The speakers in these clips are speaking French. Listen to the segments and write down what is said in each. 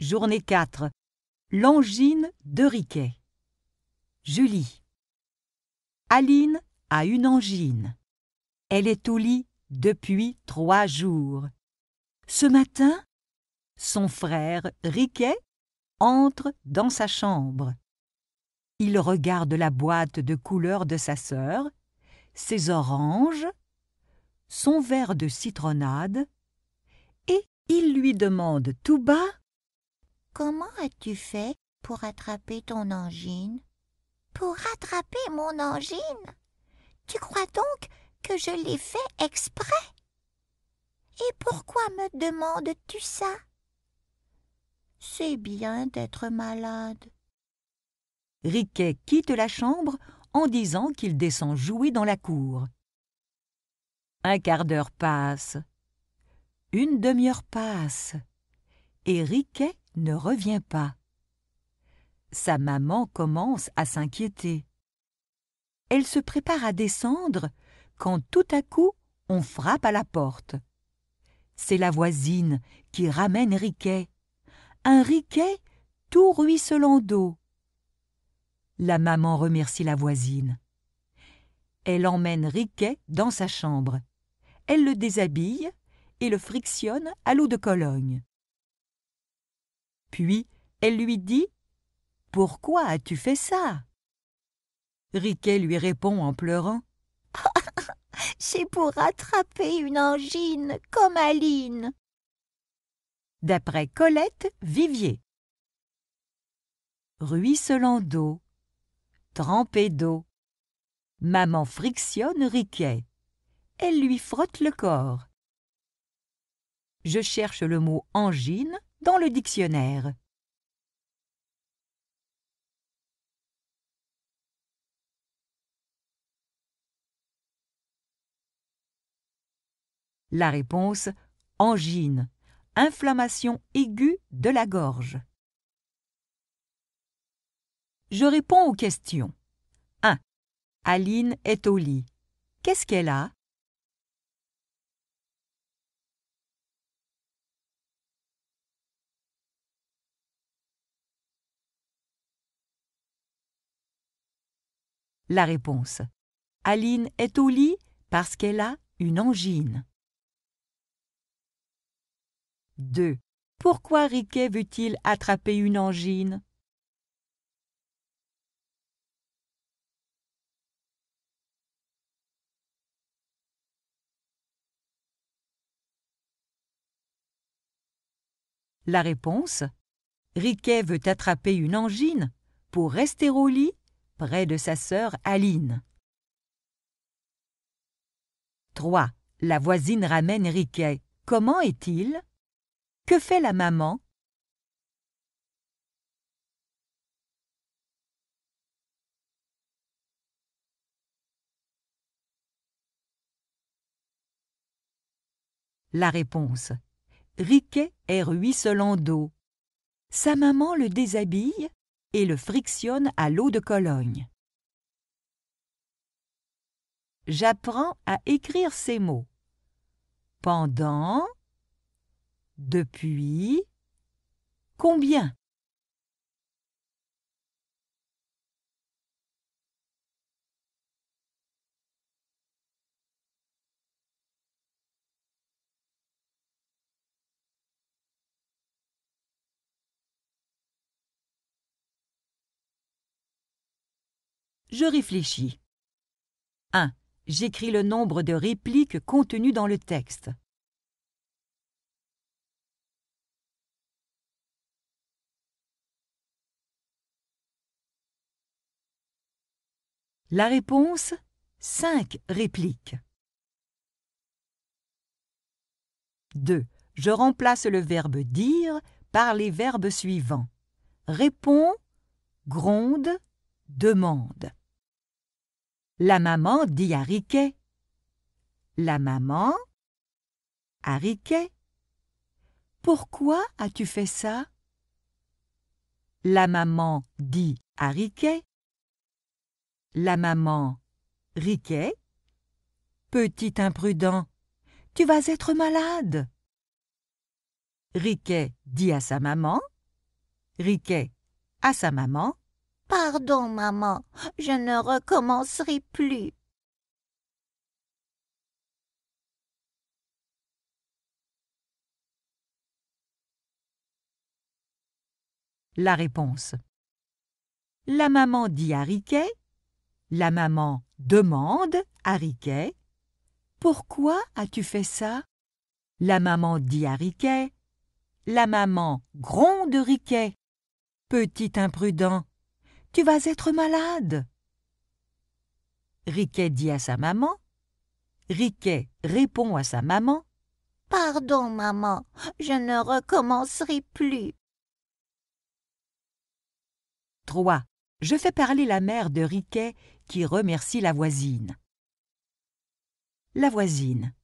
Journée 4. L'angine de Riquet. Julie. Aline a une angine. Elle est au lit depuis trois jours. Ce matin, son frère Riquet entre dans sa chambre. Il regarde la boîte de couleurs de sa sœur, ses oranges, son verre de citronnade, et il lui demande tout bas Comment as-tu fait pour attraper ton angine Pour attraper mon angine Tu crois donc que je l'ai fait exprès Et pourquoi me demandes-tu ça C'est bien d'être malade. Riquet quitte la chambre en disant qu'il descend jouer dans la cour. Un quart d'heure passe. Une demi-heure passe. Et Riquet ne revient pas. Sa maman commence à s'inquiéter. Elle se prépare à descendre quand tout à coup on frappe à la porte. C'est la voisine qui ramène Riquet. Un Riquet tout ruisselant d'eau. La maman remercie la voisine. Elle emmène Riquet dans sa chambre. Elle le déshabille et le frictionne à l'eau de Cologne. Puis elle lui dit Pourquoi as-tu fait ça Riquet lui répond en pleurant C'est pour attraper une angine comme Aline. D'après Colette Vivier. Ruisselant d'eau, trempé d'eau. Maman frictionne Riquet. Elle lui frotte le corps. Je cherche le mot angine dans le dictionnaire. La réponse angine, inflammation aiguë de la gorge. Je réponds aux questions. 1. Aline est au lit. Qu'est-ce qu'elle a La réponse. Aline est au lit parce qu'elle a une angine. 2. Pourquoi Riquet veut-il attraper une angine La réponse Riquet veut attraper une angine pour rester au lit près de sa sœur Aline. 3. La voisine ramène Riquet. Comment est-il Que fait la maman La réponse. Riquet est ruisselant d'eau. Sa maman le déshabille et le frictionne à l'eau de Cologne. J'apprends à écrire ces mots. Pendant, depuis, combien Je réfléchis. 1. J'écris le nombre de répliques contenues dans le texte. La réponse 5 répliques. 2. Je remplace le verbe dire par les verbes suivants. Répond, gronde, demande. La maman dit à Riquet. La maman à Riquet. Pourquoi as-tu fait ça La maman dit à Riquet. La maman Riquet. Petit imprudent, tu vas être malade. Riquet dit à sa maman. Riquet à sa maman. Pardon, maman, je ne recommencerai plus. La réponse. La maman dit à Riquet. La maman demande à Riquet. Pourquoi as-tu fait ça La maman dit à Riquet. La maman gronde Riquet. Petit imprudent, tu vas être malade. Riquet dit à sa maman. Riquet répond à sa maman. Pardon, maman, je ne recommencerai plus. 3. Je fais parler la mère de Riquet qui remercie la voisine. La voisine.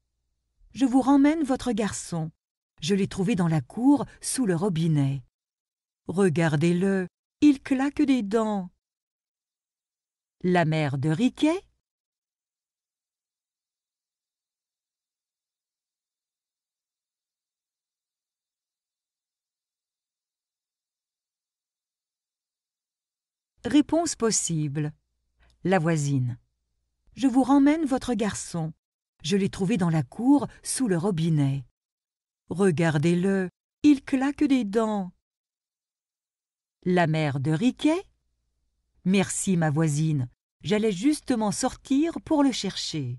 Je vous ramène votre garçon. Je l'ai trouvé dans la cour sous le robinet. Regardez-le, il claque des dents. La mère de Riquet Réponse possible. La voisine. Je vous ramène votre garçon. Je l'ai trouvé dans la cour, sous le robinet. Regardez-le, il claque des dents. La mère de Riquet Merci, ma voisine. J'allais justement sortir pour le chercher.